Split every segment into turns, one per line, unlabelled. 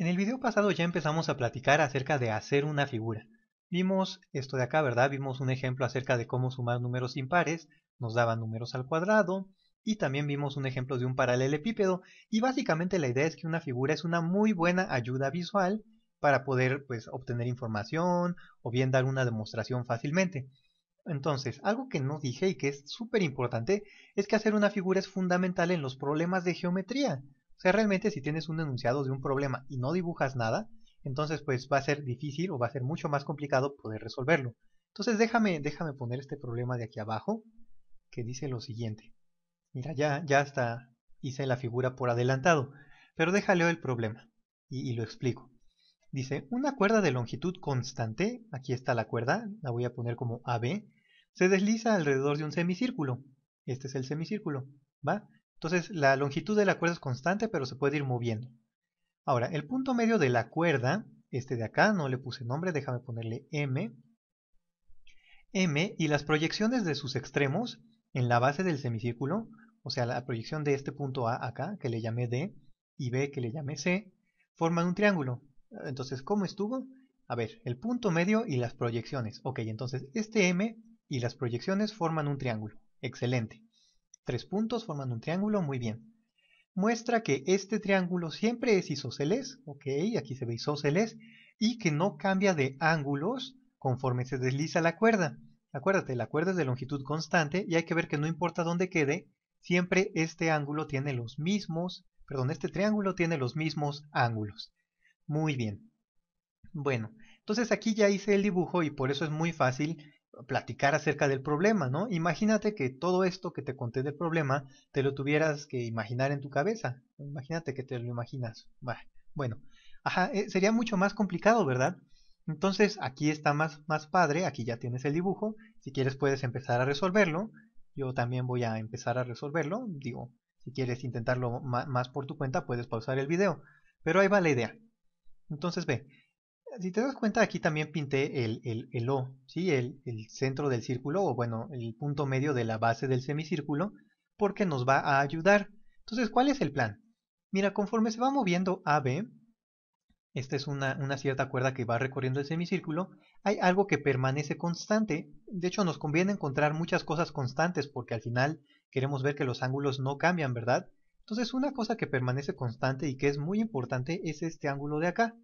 En el video pasado ya empezamos a platicar acerca de hacer una figura. Vimos esto de acá, ¿verdad? Vimos un ejemplo acerca de cómo sumar números impares, nos daba números al cuadrado, y también vimos un ejemplo de un paralelepípedo, y básicamente la idea es que una figura es una muy buena ayuda visual para poder pues, obtener información o bien dar una demostración fácilmente. Entonces, algo que no dije y que es súper importante es que hacer una figura es fundamental en los problemas de geometría. O sea, realmente si tienes un enunciado de un problema y no dibujas nada, entonces pues va a ser difícil o va a ser mucho más complicado poder resolverlo. Entonces déjame, déjame poner este problema de aquí abajo que dice lo siguiente. Mira, ya, ya hasta hice la figura por adelantado, pero déjale el problema y, y lo explico. Dice, una cuerda de longitud constante, aquí está la cuerda, la voy a poner como AB, se desliza alrededor de un semicírculo. Este es el semicírculo, ¿va? Entonces la longitud de la cuerda es constante, pero se puede ir moviendo. Ahora, el punto medio de la cuerda, este de acá, no le puse nombre, déjame ponerle M. M y las proyecciones de sus extremos en la base del semicírculo, o sea, la proyección de este punto A acá, que le llamé D, y B, que le llamé C, forman un triángulo. Entonces, ¿cómo estuvo? A ver, el punto medio y las proyecciones. Ok, entonces este M y las proyecciones forman un triángulo. Excelente tres puntos forman un triángulo, muy bien. Muestra que este triángulo siempre es isósceles, ok, aquí se ve isósceles, y que no cambia de ángulos conforme se desliza la cuerda. Acuérdate, la cuerda es de longitud constante y hay que ver que no importa dónde quede, siempre este ángulo tiene los mismos, perdón, este triángulo tiene los mismos ángulos. Muy bien. Bueno, entonces aquí ya hice el dibujo y por eso es muy fácil platicar acerca del problema, ¿no? Imagínate que todo esto que te conté del problema te lo tuvieras que imaginar en tu cabeza. Imagínate que te lo imaginas. Bueno, ajá, eh, sería mucho más complicado, ¿verdad? Entonces aquí está más, más padre, aquí ya tienes el dibujo. Si quieres puedes empezar a resolverlo. Yo también voy a empezar a resolverlo. Digo, si quieres intentarlo más por tu cuenta, puedes pausar el video. Pero ahí va la idea. Entonces ve, si te das cuenta, aquí también pinté el, el, el O, ¿sí? El, el, centro del círculo, o bueno, el punto medio de la base del semicírculo, porque nos va a ayudar. Entonces, ¿cuál es el plan? Mira, conforme se va moviendo AB, esta es una, una cierta cuerda que va recorriendo el semicírculo, hay algo que permanece constante. De hecho, nos conviene encontrar muchas cosas constantes, porque al final queremos ver que los ángulos no cambian, ¿verdad? Entonces, una cosa que permanece constante y que es muy importante es este ángulo de acá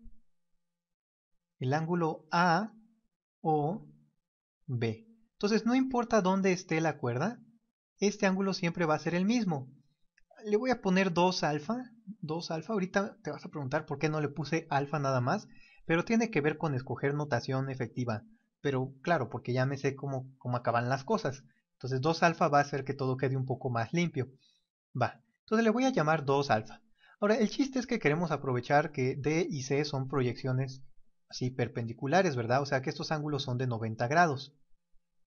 el ángulo A o B. Entonces no importa dónde esté la cuerda, este ángulo siempre va a ser el mismo. Le voy a poner 2 alfa, 2 alfa, ahorita te vas a preguntar por qué no le puse alfa nada más, pero tiene que ver con escoger notación efectiva. Pero claro, porque ya me sé cómo, cómo acaban las cosas. Entonces 2 alfa va a hacer que todo quede un poco más limpio. Va, entonces le voy a llamar 2 alfa. Ahora, el chiste es que queremos aprovechar que D y C son proyecciones así perpendiculares, ¿verdad? O sea que estos ángulos son de 90 grados.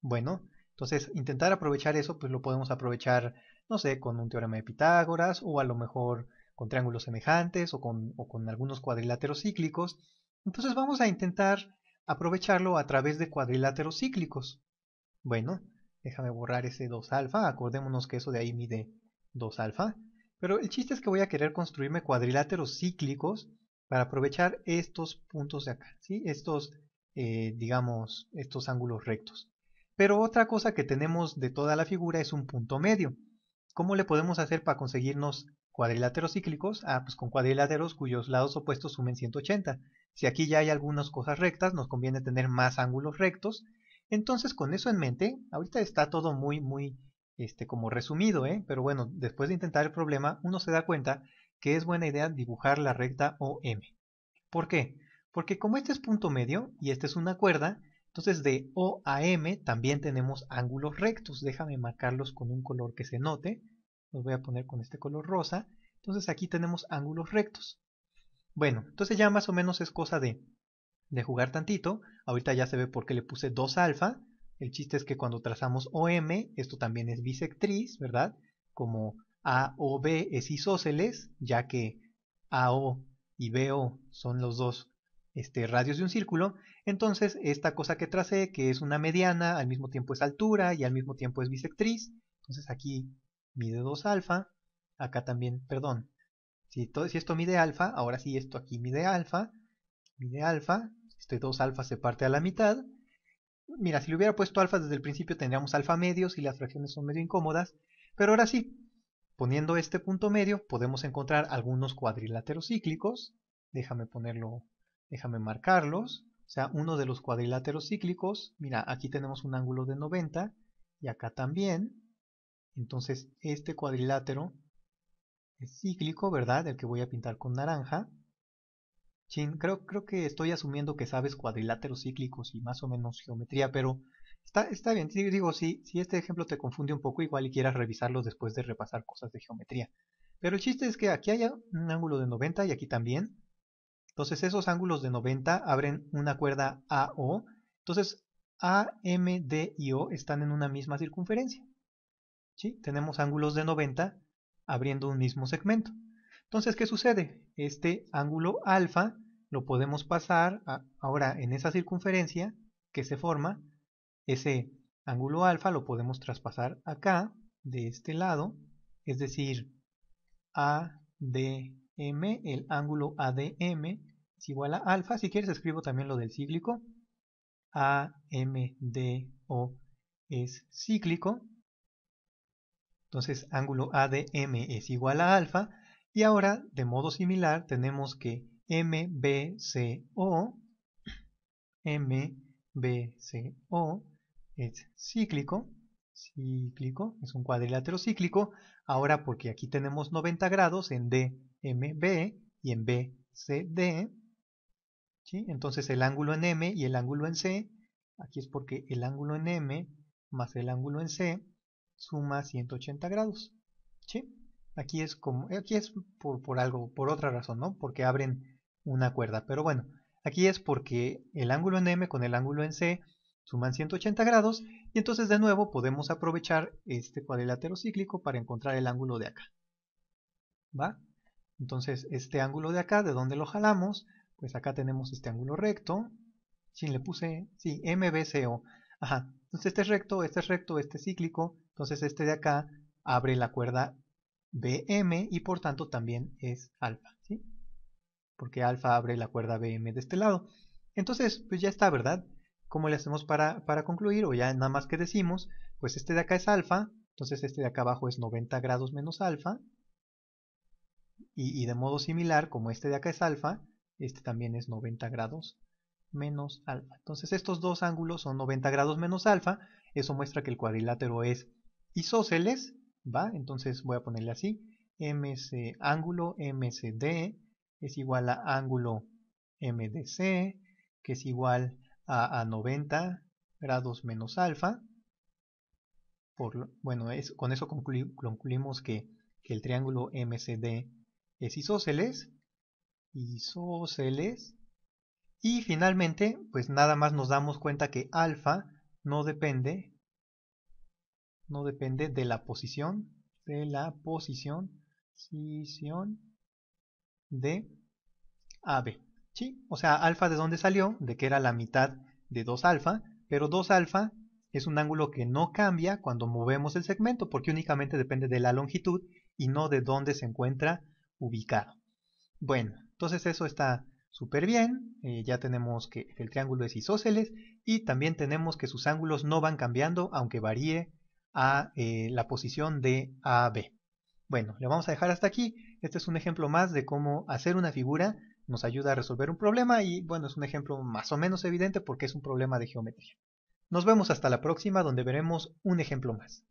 Bueno, entonces intentar aprovechar eso, pues lo podemos aprovechar, no sé, con un teorema de Pitágoras o a lo mejor con triángulos semejantes o con, o con algunos cuadriláteros cíclicos. Entonces vamos a intentar aprovecharlo a través de cuadriláteros cíclicos. Bueno, déjame borrar ese 2 alfa, acordémonos que eso de ahí mide 2 alfa. Pero el chiste es que voy a querer construirme cuadriláteros cíclicos para aprovechar estos puntos de acá, ¿sí? estos, eh, digamos, estos ángulos rectos. Pero otra cosa que tenemos de toda la figura es un punto medio. ¿Cómo le podemos hacer para conseguirnos cuadriláteros cíclicos? Ah, pues con cuadriláteros cuyos lados opuestos sumen 180. Si aquí ya hay algunas cosas rectas, nos conviene tener más ángulos rectos. Entonces, con eso en mente, ahorita está todo muy, muy, este, como resumido, ¿eh? pero bueno, después de intentar el problema, uno se da cuenta que es buena idea dibujar la recta OM. ¿Por qué? Porque como este es punto medio y esta es una cuerda, entonces de O a M también tenemos ángulos rectos. Déjame marcarlos con un color que se note. Los voy a poner con este color rosa. Entonces aquí tenemos ángulos rectos. Bueno, entonces ya más o menos es cosa de, de jugar tantito. Ahorita ya se ve por qué le puse 2 alfa. El chiste es que cuando trazamos OM, esto también es bisectriz, ¿verdad? Como a o B es isósceles, ya que AO y BO son los dos este, radios de un círculo, entonces esta cosa que tracé, que es una mediana, al mismo tiempo es altura y al mismo tiempo es bisectriz, entonces aquí mide 2 alfa, acá también, perdón, si, si esto mide alfa, ahora sí esto aquí mide alfa, mide alfa, este 2 alfa se parte a la mitad, mira, si le hubiera puesto alfa desde el principio tendríamos alfa medios y las fracciones son medio incómodas, pero ahora sí, Poniendo este punto medio podemos encontrar algunos cuadriláteros cíclicos. Déjame ponerlo, déjame marcarlos. O sea, uno de los cuadriláteros cíclicos, mira, aquí tenemos un ángulo de 90 y acá también. Entonces este cuadrilátero es cíclico, ¿verdad? El que voy a pintar con naranja. Chin, creo, creo que estoy asumiendo que sabes cuadriláteros cíclicos y más o menos geometría, pero Está, bien, digo, si, este ejemplo te confunde un poco, igual y quieras revisarlo después de repasar cosas de geometría. Pero el chiste es que aquí haya un ángulo de 90 y aquí también. Entonces esos ángulos de 90 abren una cuerda AO. Entonces A, M, D y O están en una misma circunferencia. Tenemos ángulos de 90 abriendo un mismo segmento. Entonces, ¿qué sucede? Este ángulo alfa lo podemos pasar ahora en esa circunferencia que se forma ese ángulo alfa lo podemos traspasar acá, de este lado, es decir, ADM, el ángulo ADM es igual a alfa. Si quieres escribo también lo del cíclico. AMDO es cíclico. Entonces ángulo ADM es igual a alfa. Y ahora, de modo similar, tenemos que MBCO, MBCO es cíclico, cíclico, es un cuadrilátero cíclico, ahora porque aquí tenemos 90 grados en DMB y en BCD, ¿sí? entonces el ángulo en M y el ángulo en C, aquí es porque el ángulo en M más el ángulo en C suma 180 grados, ¿sí? Aquí es como, aquí es por, por algo, por otra razón, ¿no? Porque abren una cuerda, pero bueno, aquí es porque el ángulo en M con el ángulo en C suman 180 grados y entonces de nuevo podemos aprovechar este cuadrilátero cíclico para encontrar el ángulo de acá. ¿Va? Entonces este ángulo de acá, ¿de dónde lo jalamos? Pues acá tenemos este ángulo recto. si le puse, sí, MBCO. Ajá, entonces este es recto, este es recto, este es cíclico. Entonces este de acá abre la cuerda BM y por tanto también es alfa, ¿sí? Porque alfa abre la cuerda BM de este lado. Entonces, pues ya está, ¿verdad? ¿cómo le hacemos para, para concluir? O ya nada más que decimos, pues este de acá es alfa, entonces este de acá abajo es 90 grados menos alfa, y, de modo similar, como este de acá es alfa, este también es 90 grados menos alfa. Entonces estos dos ángulos son 90 grados menos alfa, eso muestra que el cuadrilátero es isósceles, ¿va? Entonces voy a ponerle así, MC ángulo MCD es igual a ángulo MDC, que es igual a, 90 grados menos alfa. Por, bueno, con eso concluimos que, el triángulo MCD es isósceles. Isósceles. Y finalmente, pues nada más nos damos cuenta que alfa no depende, no depende de la posición, de la posición, posición de AB. O sea, alfa de dónde salió, de que era la mitad de 2 alfa, pero 2 alfa es un ángulo que no cambia cuando movemos el segmento, porque únicamente depende de la longitud y no de dónde se encuentra ubicado. Bueno, entonces eso está súper bien, eh, ya tenemos que el triángulo es isósceles y también tenemos que sus ángulos no van cambiando aunque varíe a eh, la posición de A B. Bueno, le vamos a dejar hasta aquí, este es un ejemplo más de cómo hacer una figura nos ayuda a resolver un problema y bueno, es un ejemplo más o menos evidente porque es un problema de geometría. Nos vemos hasta la próxima donde veremos un ejemplo más.